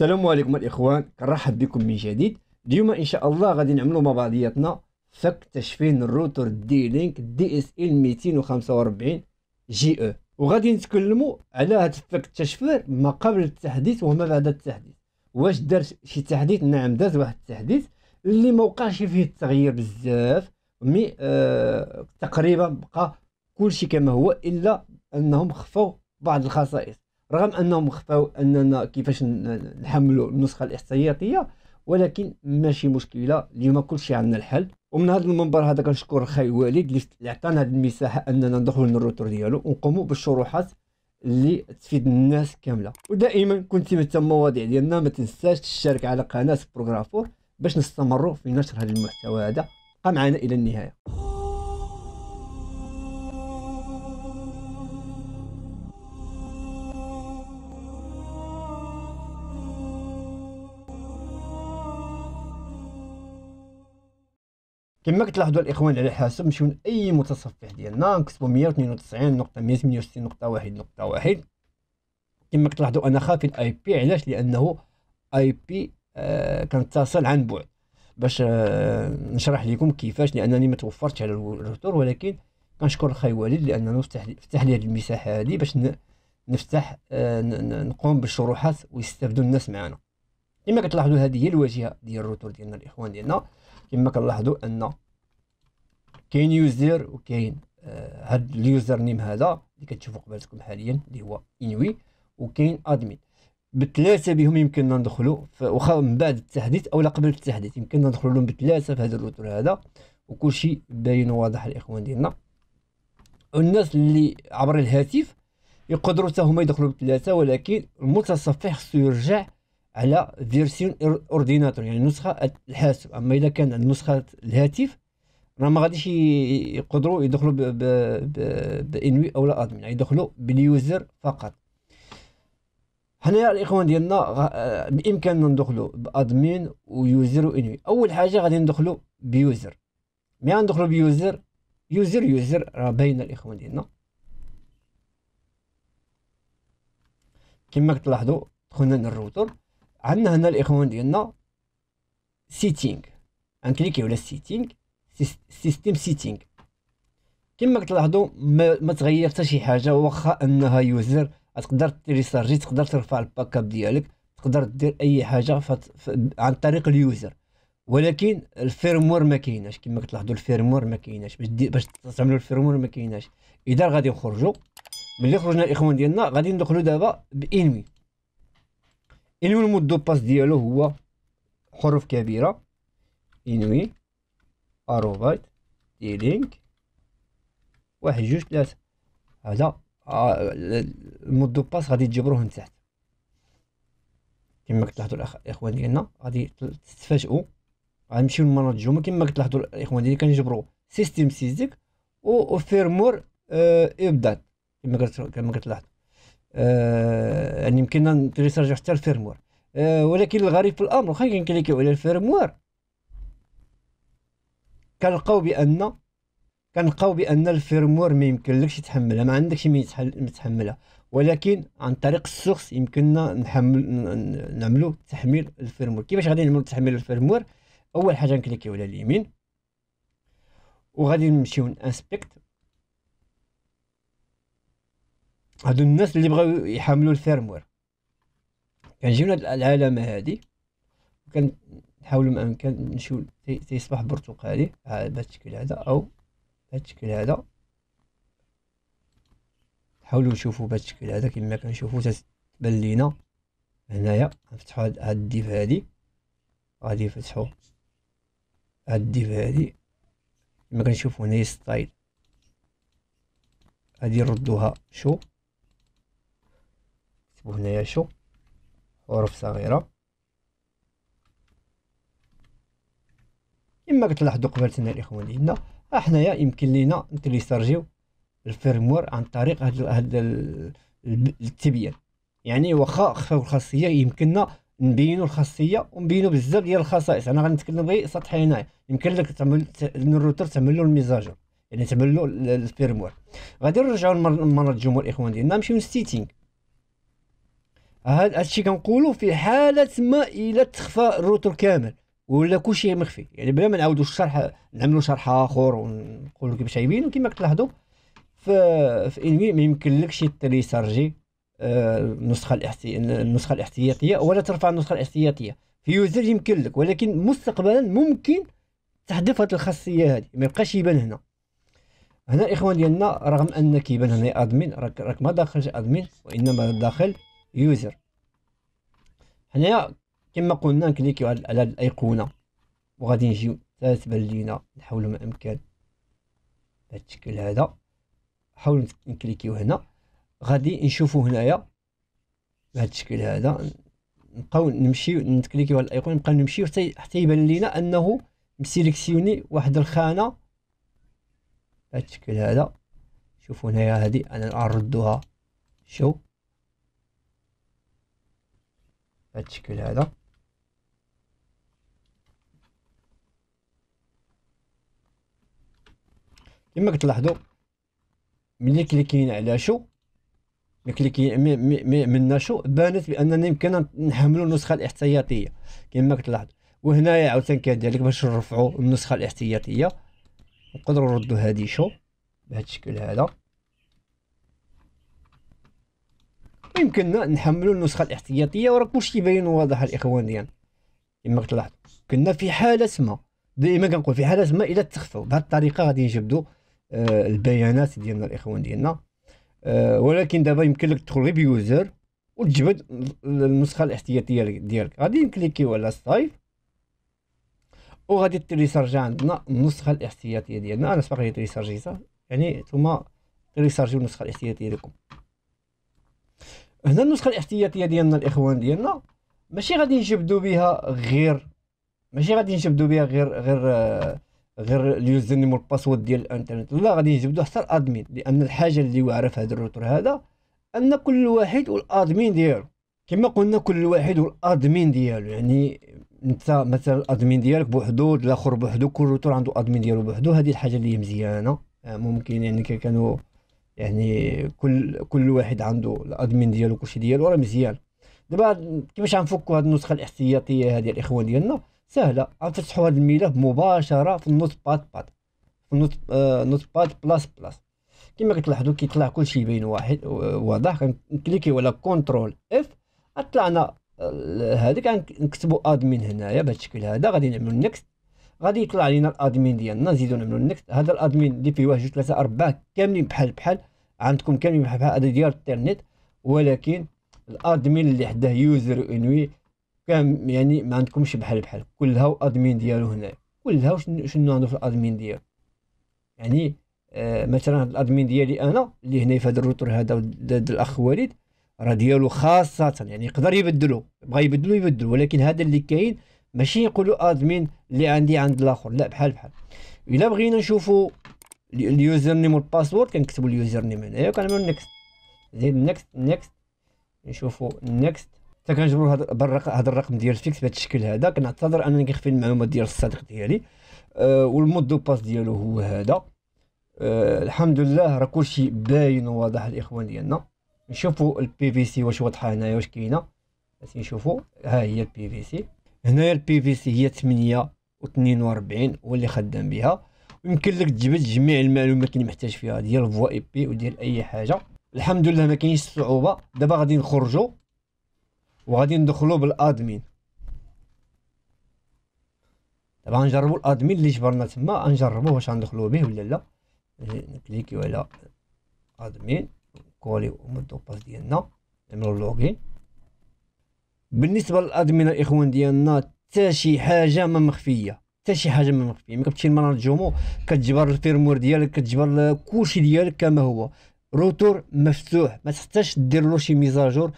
السلام عليكم الاخوان كنرحب بكم من جديد اليوم ان شاء الله غادي نعملوا مع بعضياتنا فك تشفين الروتر دي لينك دي اس ال 245 جي او وغادي نتكلموا على هذا الفك التشفير ما قبل التحديث وما بعد التحديث واش دار شي تحديث نعم داز واحد التحديث اللي ما وقعش فيه التغيير بزاف مي آه تقريبا بقى كلشي كما هو الا انهم خفوا بعض الخصائص رغم انهم خفاو اننا كيفاش نحملوا النسخه الاحتياطيه ولكن ماشي مشكله اليوم كلشي عندنا الحل ومن هذا المنبر هذا كنشكر الخاي وليد اللي عطانا هذه المساحه اننا ندخلوا للروتور ديالو ونقوموا بالشروحات اللي تفيد الناس كامله ودائما كنت متى المواضيع ديالنا ما تنساش تشترك على قناه بروغرافور باش نستمروا في نشر هذا المحتوى هذا بقى معنا الى النهايه كما كتلاحظوا الاخوان على الحاسب مشيو لاي متصفح ديالنا نكتبوا 192 نقطه 168 نقطه واحد نقطه واحد كما كتلاحظوا انا خافي الاي بي علاش لانه اي آه، بي كنتصل عن بعد باش آه، نشرح لكم كيفاش لانني ما توفرتش على الروتور ولكن كنشكر الخاي والد لانه فتح لي هذه المساحه هذه باش نفتح آه، نقوم بالشروحات ويستافدوا الناس معنا كما كتلاحظوا هذه هي الواجهه ديال الروتور ديالنا الاخوان ديالنا كما كنلاحظوا ان كاين يوزر وكاين آه، هاد اليوزر نيم هذا اللي كتشوفوا قبالكم حاليا اللي هو انوي وكاين ادمين بثلاثه بهم يمكننا ندخلوا واخا من بعد التحديث او قبل التحديث يمكننا ندخلوا لهم بثلاثه في هذا الروتر هذا وكلشي باين وواضح الاخوان ديالنا والناس اللي عبر الهاتف يقدروا حتى هما يدخلوا بثلاثه ولكن المتصفح خصو يرجع على فيرسيون اورديناتور يعني نسخه الحاسب اما اذا كان نسخه الهاتف راه ما غاديش يقدروا يدخلوا بانوي او لا ادمين يعني يدخلوا باليوزر فقط يا الاخوان ديالنا آه، بامكاننا ندخلوا بادمين ويوزر وانوي اول حاجه غادي ندخلوا بيوزر مي ندخلوا بيوزر يوزر يوزر راه باينه الاخوان ديالنا كما كتلاحظوا دخلنا للروتر عندنا هنا الاخوان ديالنا سيتينغ انكليكي على سيتينغ سيستم سيتينغ كما كتلاحظوا ما, ما تغير حتى شي حاجه واخا انها يوزر تقدر تريسارجي تقدر ترفع الباك اب ديالك تقدر دير اي حاجه فت... عن طريق اليوزر ولكن الفيرموار ما كايناش كما كتلاحظوا الفيرموار ما كايناش باش دي... باش تستعملوا الفيرموار ما كايناش اذا غادي نخرجوا ملي خرجنا الاخوان ديالنا غادي ندخلوا دابا بانمي انوي المود دو باس ديالو هو حروف كبيرة انوي اروبايت دي لينك واحد جوج ثلاثة هذا آه، المود دو باس غادي تجبروه من تحت كما كتلاحظوا الاخوان ديالنا غادي تستفاجئوا غنمشيو للمانجمون كما كتلاحظوا الاخوان ديالي كنجبروا سيستم سيزيك فيرمور ابدات كما كتلاحظوا آه، يعني يمكننا ريسيرج حتى الفيرموار آه، ولكن الغريب في الامر واخا كنكليكيو على الفيرموار كنلقاو بان كنلقاو بان الفيرموار ما يمكنلكش تحملها ما عندكش مين تحملها ولكن عن طريق السورس يمكننا نحمل نعملو تحميل الفيرموار كيفاش غادي نعملو تحميل الفيرموار اول حاجه نكليكيو على اليمين وغادي نمشيو نانسبكت هادو الناس اللي بغاو يحملوا الفيرموير كنجيو لهاد العلامه هادي نحاولوا ما امكن نمشيو تيصبح برتقالي بهذا آه، الشكل هذا او بهذا الشكل هذا حاولوا نشوفوا بهذا الشكل هذا كما كنشوفوا تتبان لينا هنايا نفتحوا هاد الديف هادي غادي نفتحوا هاد الديف هادي كما كنشوفوا هنايا ستايل غادي نردوها شو وهنايا شو حروف صغيرة كما كتلاحظوا قبلتنا الاخوان ديالنا احنايا يمكن لينا نتليسارجيو الفيرموار عن طريق هاد هاد التبيان يعني واخا خفاو الخاصيه يمكننا نبينو الخاصيه ونبينو بزاف ديال الخصائص انا غنتكلم غير سطحي هنايا يمكن لك تعمل من الروتر تعمل له الميزاجر يعني تعمل له الفيرموير غادي نرجعو المره الجمهور الاخوان ديالنا نمشيو للسيتينغ هذا الشيء كنقولوا في حاله ما الا تخفى الروتور كامل ولا كلشي مخفي يعني بلا ما نعاودوا الشرح نعملوا شرح اخر ونقولوا كيفاش عايبين وكما كتلاحظوا في في انمي ما يمكنلكش تريسارجي آه، النسخه الاحتي... النسخه الاحتياطيه ولا ترفع النسخه الاحتياطيه في يوزر يمكن لك ولكن مستقبلا ممكن تحذف هذه الخاصيه هذه ما يبقاش يبان هنا هنا الاخوان ديالنا رغم انك يبان هنا ادمين راك ما داخلش ادمين وانما داخل يوزر هنايا كما قلنا نكليكيو على الايقونه وغادي نجيو ثلاث لينا نحاولو ما امكن بهذا الشكل هذا نحاولو نكليكيو هنا غادي نشوفو هنايا بهذا الشكل هذا نبقاو نمشيو نكليكيو على الايقونه نبقاو نمشيو حتى يبان لينا انه مسيليكسيوني واحد الخانه بهذا الشكل هذا شوفوا هنايا هذه انا نردوها شو هذا الشكل هذا كما كتلاحظوا ملي كليكينا على شو ملي من شو بانت باننا يمكن نحملوا النسخه الاحتياطيه كما كتلاحظوا وهنايا عاوتاني كذلك باش نرفعوا النسخه الاحتياطيه نقدروا نردوا هذه شو بهذا الشكل هذا يمكننا نحملوا النسخه الاحتياطيه وراه كلشي باين واضح الاخوان ديالنا كما تلاحظوا كنا في حاله ما دائما كنقول في حاله ما الى تخفوا بهذه الطريقه غادي نجبدوا آه البيانات ديالنا الاخوان ديالنا آه ولكن دابا يمكن لك تدخل غير بيوزر وتجبد النسخه الاحتياطيه ديالك غادي نكليكيو على سايف وغادي تريسارجا عندنا النسخه الاحتياطيه ديالنا انا سبق لي تريسارجيتها يعني ثم تريسارجيو النسخه الاحتياطيه لكم هنا النسخه الاحتياطيه ديالنا الاخوان ديالنا ماشي غادي نجبدو بها غير ماشي غادي نجبدو بها غير غير آه، غير اليوزر نيم والباسورد ديال الانترنت لا غادي نجبدو حتى الادمين لان الحاجه اللي واعره في هذا الروتر هذا ان كل واحد والادمين ديالو كما قلنا كل واحد والادمين ديالو يعني انت مثلا الادمين ديالك بوحدو الاخر بوحدو كل روتور عنده ادمين ديالو بوحدو هذه الحاجه اللي مزيانه آه، ممكن يعني كانوا يعني كل كل واحد عنده الادمين ديالو كلشي ديالو راه مزيان دابا كيفاش غنفكوا هذه النسخه الاحتياطيه هذه الاخوان ديالنا سهله غنفتحوا هذا الملف مباشره في النوت باد باد في النوت آه نوت باد بلاس بلاس كما كتلاحظوا كيطلع كلشي باين واحد واضح كنكليكي ولا كونترول اف طلعنا هذيك آه، غنكتبوا ادمين هنايا بهذا الشكل هذا غادي نعملوا نيكست غادي يطلع علينا الادمين ديالنا نزيدو نعملو نكت هذا الادمين اللي فيه واحد جوج ثلاثه اربعه كاملين بحال بحال عندكم كاملين بحال بحال هذا ديال الانترنيت ولكن الادمين اللي حداه يوزر انوي كام يعني ما عندكمش بحال بحال كلها وادمين ديالو هنا كلها شنو عنده في الادمين ديالو يعني آه مثلا هاد الادمين ديالي انا اللي هنا في هذا الروتر هذا الاخ وليد راه ديالو خاصه يعني يقدر يبدلو بغا يبدلو يبدلو ولكن هذا اللي كاين ماشي يقولوا ادمين اللي عندي عند الاخر لا بحال بحال الا بغينا نشوفوا اليوزر نيم والباسورد كنكتبوا اليوزر نيم هنايا وكنعملوا نيكست زيد نيكست نيكست نشوفوا نيكست حتى كنجبروا هذا الرقم ديال الفيكس بهذا الشكل هذا كنعتذر انني كنخفي المعلومات ديال الصديق ديالي أه والمود دو باس ديالو هو هذا أه الحمد لله راه كلشي باين وواضح الاخوان ديالنا نشوفوا البي في سي واش واضحه هنايا واش كاينه نشوفوا ها هي البي في سي هنايا البي في سي هي 8 و هو واللي خدام بها يمكن لك تجبد جميع المعلومات اللي محتاج فيها ديال فوا اي بي وديال اي حاجه الحمد لله ما كاينش صعوبه دابا غادي نخرجوا وغادي ندخلوا بالادمين دابا غنجربو الادمين اللي جبرنا تما غنجربوا واش غندخلو به ولا لا إيه، نكليكيو على ادمين كولي ومدو باس ديالنا نعملو لوغين بالنسبه للادمنه الاخوان ديالنا حتى شي حاجه ما مخفيه حتى شي حاجه ما مخفيه ملي كتمشي لمران الجومو كتجبر الفيرمور ديالك كتجبر كلشي ديالك كما هو روتور مفتوح ما تحتاجش دير له شي ميزاجور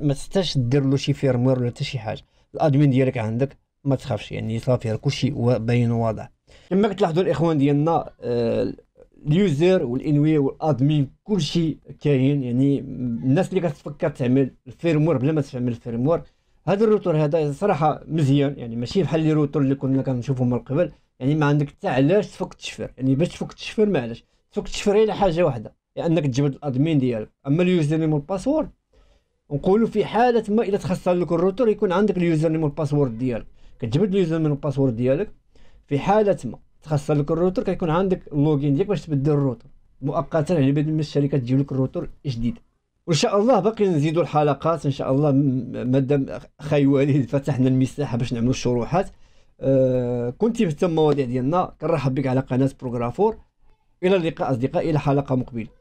ما تحتاجش دير له شي فيرموير ولا حتى شي حاجه الادمين ديالك عندك ما تخافش يعني صافي كلشي باين وواضح كما كتلاحظوا الاخوان ديالنا آه، اليوزر والانوي والادمين كل شيء كاين يعني الناس اللي كتفكر تعمل الفيرمور بلا ما تعمل الفيرمور هذا الروتور هذا صراحه مزيان يعني ماشي بحال لي روتور اللي كنا كنشوفهم من قبل يعني ما عندك حتى علاش تفك تشفر يعني باش تفك تشفر علاش تفك تشفر الى حاجه واحده لانك يعني تجبد الادمين ديالك اما اليوزر نيم والباسورد نقولوا في حاله ما الى تخسر لك الروتور يكون عندك اليوزر نيم والباسورد ديالك كتجبد اليوزر نيم والباسورد ديالك في حاله ما تخسر لك الروتر كيكون عندك اللوغين ديالك باش تبدل الروتر مؤقتا يعني بعد ما الشركه تجيب لك الروتر جديد وان شاء الله باقي نزيدوا الحلقات ان شاء الله مادام خاي وليد فتحنا المساحه باش نعملوا الشروحات آه كنت في المواضيع ديالنا كنرحب بك على قناه بروغرافور الى اللقاء اصدقائي الى حلقه مقبله